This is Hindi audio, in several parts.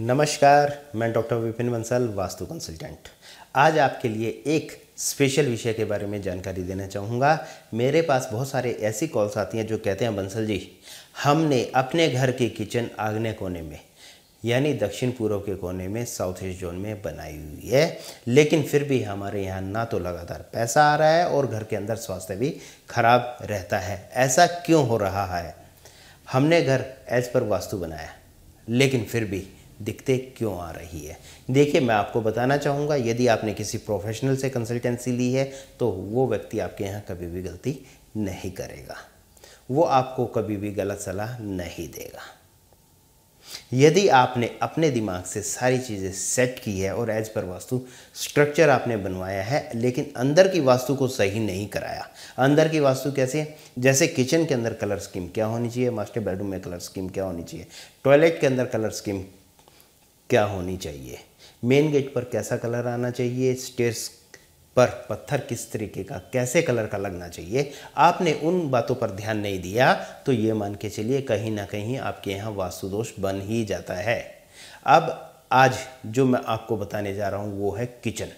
नमस्कार मैं डॉक्टर विपिन बंसल वास्तु कंसल्टेंट आज आपके लिए एक स्पेशल विषय के बारे में जानकारी देना चाहूँगा मेरे पास बहुत सारे ऐसी कॉल्स आती हैं जो कहते हैं बंसल जी हमने अपने घर के किचन आग्ने कोने में यानी दक्षिण पूर्व के कोने में साउथ ईस्ट जोन में बनाई हुई है लेकिन फिर भी हमारे यहाँ ना तो लगातार पैसा आ रहा है और घर के अंदर स्वास्थ्य भी खराब रहता है ऐसा क्यों हो रहा है हमने घर एज पर वास्तु बनाया लेकिन फिर भी दिखते क्यों आ रही है देखिए मैं आपको बताना चाहूँगा यदि आपने किसी प्रोफेशनल से कंसल्टेंसी ली है तो वो व्यक्ति आपके यहाँ कभी भी गलती नहीं करेगा वो आपको कभी भी गलत सलाह नहीं देगा यदि आपने अपने दिमाग से सारी चीज़ें सेट की है और एज पर वास्तु स्ट्रक्चर आपने बनवाया है लेकिन अंदर की वास्तु को सही नहीं कराया अंदर की वास्तु कैसे जैसे किचन के अंदर कलर स्कीम क्या होनी चाहिए मास्टर बेडरूम में कलर स्कीम क्या होनी चाहिए टॉयलेट के अंदर कलर स्कीम क्या होनी चाहिए मेन गेट पर कैसा कलर आना चाहिए स्टेयर्स पर पत्थर किस तरीके का कैसे कलर का लगना चाहिए आपने उन बातों पर ध्यान नहीं दिया तो ये मान के चलिए कहीं ना कहीं आपके यहाँ वास्तुदोष बन ही जाता है अब आज जो मैं आपको बताने जा रहा हूँ वो है किचन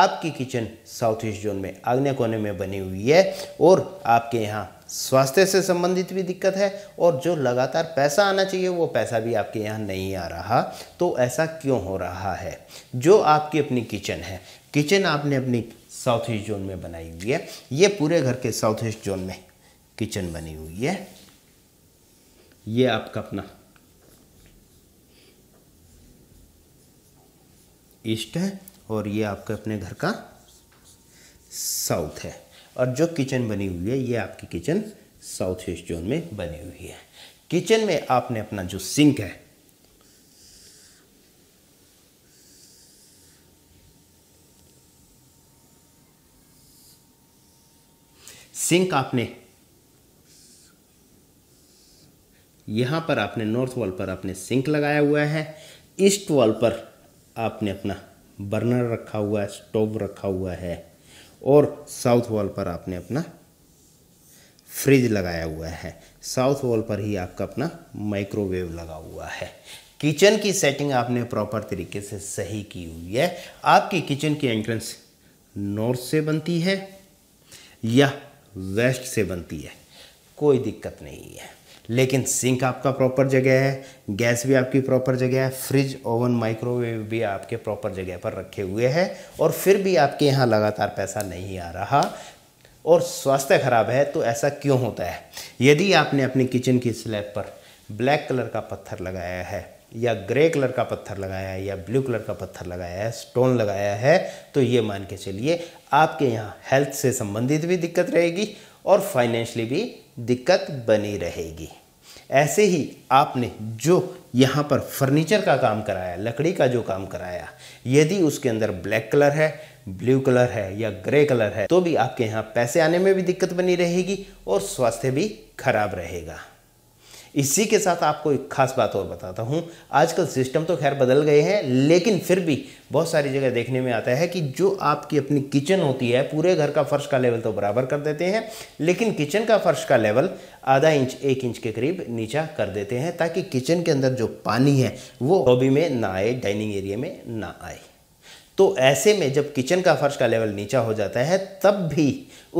आपकी किचन साउथ ईस्ट जोन में आग्नेय कोने में बनी हुई है और आपके यहाँ स्वास्थ्य से संबंधित भी दिक्कत है और जो लगातार पैसा आना चाहिए वो पैसा भी आपके यहाँ नहीं आ रहा तो ऐसा क्यों हो रहा है जो आपकी अपनी किचन है किचन आपने अपनी साउथ ईस्ट जोन में बनाई हुई है ये पूरे घर के साउथ ईस्ट जोन में किचन बनी हुई है ये आपका अपना ईस्ट है और ये आपके अपने घर का साउथ है और जो किचन बनी हुई है ये आपकी किचन साउथ ईस्ट जोन में बनी हुई है किचन में आपने अपना जो सिंक है सिंक आपने यहां पर आपने नॉर्थ वॉल पर आपने सिंक लगाया हुआ है ईस्ट वॉल पर आपने अपना बर्नर रखा हुआ है स्टोव रखा हुआ है और साउथ वॉल पर आपने अपना फ्रिज लगाया हुआ है साउथ वॉल पर ही आपका अपना माइक्रोवेव लगा हुआ है किचन की सेटिंग आपने प्रॉपर तरीके से सही की हुई है आपकी किचन की एंट्रेंस नॉर्थ से बनती है या वेस्ट से बनती है कोई दिक्कत नहीं है लेकिन सिंक आपका प्रॉपर जगह है गैस भी आपकी प्रॉपर जगह है फ्रिज ओवन माइक्रोवेव भी आपके प्रॉपर जगह पर रखे हुए हैं और फिर भी आपके यहाँ लगातार पैसा नहीं आ रहा और स्वास्थ्य खराब है तो ऐसा क्यों होता है यदि आपने अपने किचन की स्लैब पर ब्लैक कलर का पत्थर लगाया है या ग्रे कलर का पत्थर लगाया है या ब्लू कलर का पत्थर लगाया है स्टोन लगाया है तो ये मान के चलिए आपके यहाँ हेल्थ से संबंधित भी दिक्कत रहेगी और फाइनेंशली भी दिक्कत बनी रहेगी ऐसे ही आपने जो यहाँ पर फर्नीचर का काम कराया लकड़ी का जो काम कराया यदि उसके अंदर ब्लैक कलर है ब्लू कलर है या ग्रे कलर है तो भी आपके यहाँ पैसे आने में भी दिक्कत बनी रहेगी और स्वास्थ्य भी खराब रहेगा इसी के साथ आपको एक खास बात और बताता हूँ आजकल सिस्टम तो खैर बदल गए हैं लेकिन फिर भी बहुत सारी जगह देखने में आता है कि जो आपकी अपनी किचन होती है पूरे घर का फर्श का लेवल तो बराबर कर देते हैं लेकिन किचन का फर्श का लेवल आधा इंच एक इंच के करीब नीचा कर देते हैं ताकि किचन के अंदर जो पानी है वो हॉबी में ना आए डाइनिंग एरिया में ना आए तो ऐसे में जब किचन का फर्श का लेवल नीचा हो जाता है तब भी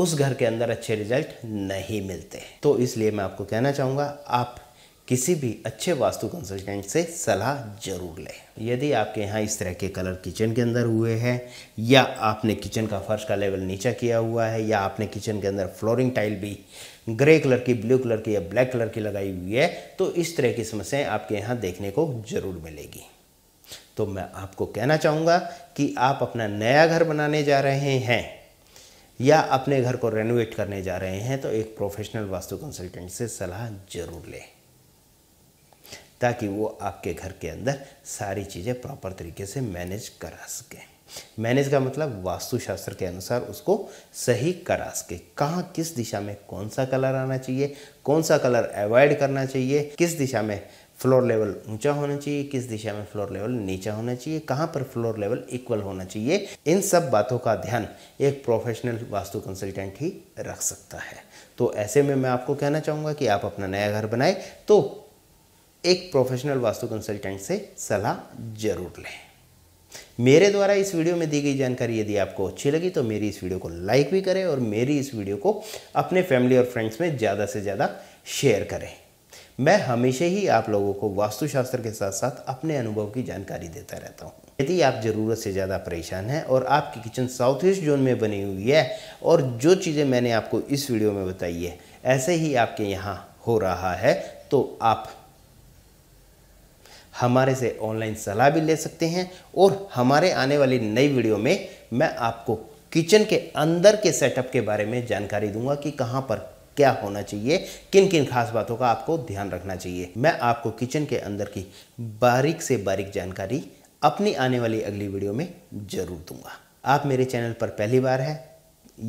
उस घर के अंदर अच्छे रिजल्ट नहीं मिलते तो इसलिए मैं आपको कहना चाहूँगा आप किसी भी अच्छे वास्तु कंसल्टेंट से सलाह जरूर लें यदि आपके यहाँ इस तरह के कलर किचन के अंदर हुए हैं या आपने किचन का फर्श का लेवल नीचा किया हुआ है या आपने किचन के अंदर फ्लोरिंग टाइल भी ग्रे कलर की ब्लू कलर की या ब्लैक कलर की लगाई हुई है तो इस तरह की समस्याएं आपके यहाँ देखने को जरूर मिलेगी तो मैं आपको कहना चाहूँगा कि आप अपना नया घर बनाने जा रहे हैं या अपने घर को रेनोवेट करने जा रहे हैं तो एक प्रोफेशनल वास्तु कंसल्टेंट से सलाह जरूर लें ताकि वो आपके घर के अंदर सारी चीज़ें प्रॉपर तरीके से मैनेज करा सकें मैनेज का मतलब वास्तुशास्त्र के अनुसार उसको सही करा सके कहाँ किस दिशा में कौन सा कलर आना चाहिए कौन सा कलर अवॉइड करना चाहिए किस दिशा में फ्लोर लेवल ऊंचा होना चाहिए किस दिशा में फ्लोर लेवल नीचा होना चाहिए कहाँ पर फ्लोर लेवल इक्वल होना चाहिए इन सब बातों का ध्यान एक प्रोफेशनल वास्तु कंसल्टेंट ही रख सकता है तो ऐसे में मैं आपको कहना चाहूँगा कि आप अपना नया घर बनाए तो एक प्रोफेशनल वास्तु कंसल्टेंट से सलाह जरूर लें मेरे द्वारा इस वीडियो में दी गई जानकारी यदि आपको अच्छी लगी तो मेरी इस वीडियो को लाइक भी करें और मेरी इस वीडियो को अपने फैमिली और फ्रेंड्स में ज़्यादा से ज़्यादा शेयर करें मैं हमेशा ही आप लोगों को वास्तुशास्त्र के साथ साथ अपने अनुभव की जानकारी देता रहता हूँ यदि आप ज़रूरत से ज़्यादा परेशान हैं और आपकी किचन साउथ ईस्ट जोन में बनी हुई है और जो चीज़ें मैंने आपको इस वीडियो में बताई है ऐसे ही आपके यहाँ हो रहा है तो आप हमारे से ऑनलाइन सलाह भी ले सकते हैं और हमारे आने वाली नई वीडियो में मैं आपको किचन के अंदर के सेटअप के बारे में जानकारी दूंगा कि कहाँ पर क्या होना चाहिए किन किन खास बातों का आपको ध्यान रखना चाहिए मैं आपको किचन के अंदर की बारीक से बारीक जानकारी अपनी आने वाली अगली वीडियो में ज़रूर दूंगा आप मेरे चैनल पर पहली बार है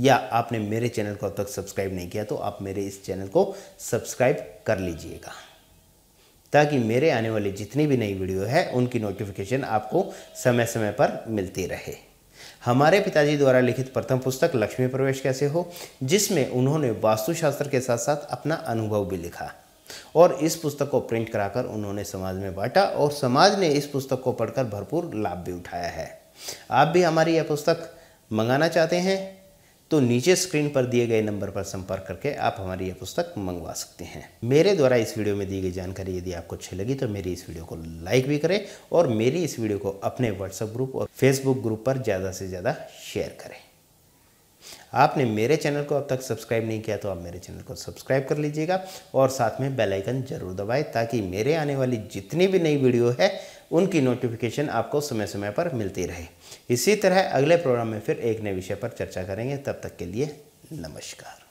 या आपने मेरे चैनल को अब तक सब्सक्राइब नहीं किया तो आप मेरे इस चैनल को सब्सक्राइब कर लीजिएगा ताकि मेरे आने वाली जितनी भी नई वीडियो है उनकी नोटिफिकेशन आपको समय समय पर मिलती रहे हमारे पिताजी द्वारा लिखित प्रथम पुस्तक लक्ष्मी प्रवेश कैसे हो जिसमें उन्होंने वास्तुशास्त्र के साथ साथ अपना अनुभव भी लिखा और इस पुस्तक को प्रिंट कराकर उन्होंने समाज में बांटा और समाज ने इस पुस्तक को पढ़कर भरपूर लाभ भी उठाया है आप भी हमारी यह पुस्तक मंगाना चाहते हैं तो नीचे स्क्रीन पर दिए गए नंबर पर संपर्क करके आप हमारी यह पुस्तक मंगवा सकते हैं मेरे द्वारा इस वीडियो में दी गई जानकारी यदि आपको अच्छी लगी तो मेरी इस वीडियो को लाइक भी करें और मेरी इस वीडियो को अपने व्हाट्सएप ग्रुप और फेसबुक ग्रुप पर ज़्यादा से ज़्यादा शेयर करें आपने मेरे चैनल को अब तक सब्सक्राइब नहीं किया तो आप मेरे चैनल को सब्सक्राइब कर लीजिएगा और साथ में बेल आइकन जरूर दबाएं ताकि मेरे आने वाली जितनी भी नई वीडियो है उनकी नोटिफिकेशन आपको समय समय पर मिलती रहे इसी तरह अगले प्रोग्राम में फिर एक नए विषय पर चर्चा करेंगे तब तक के लिए नमस्कार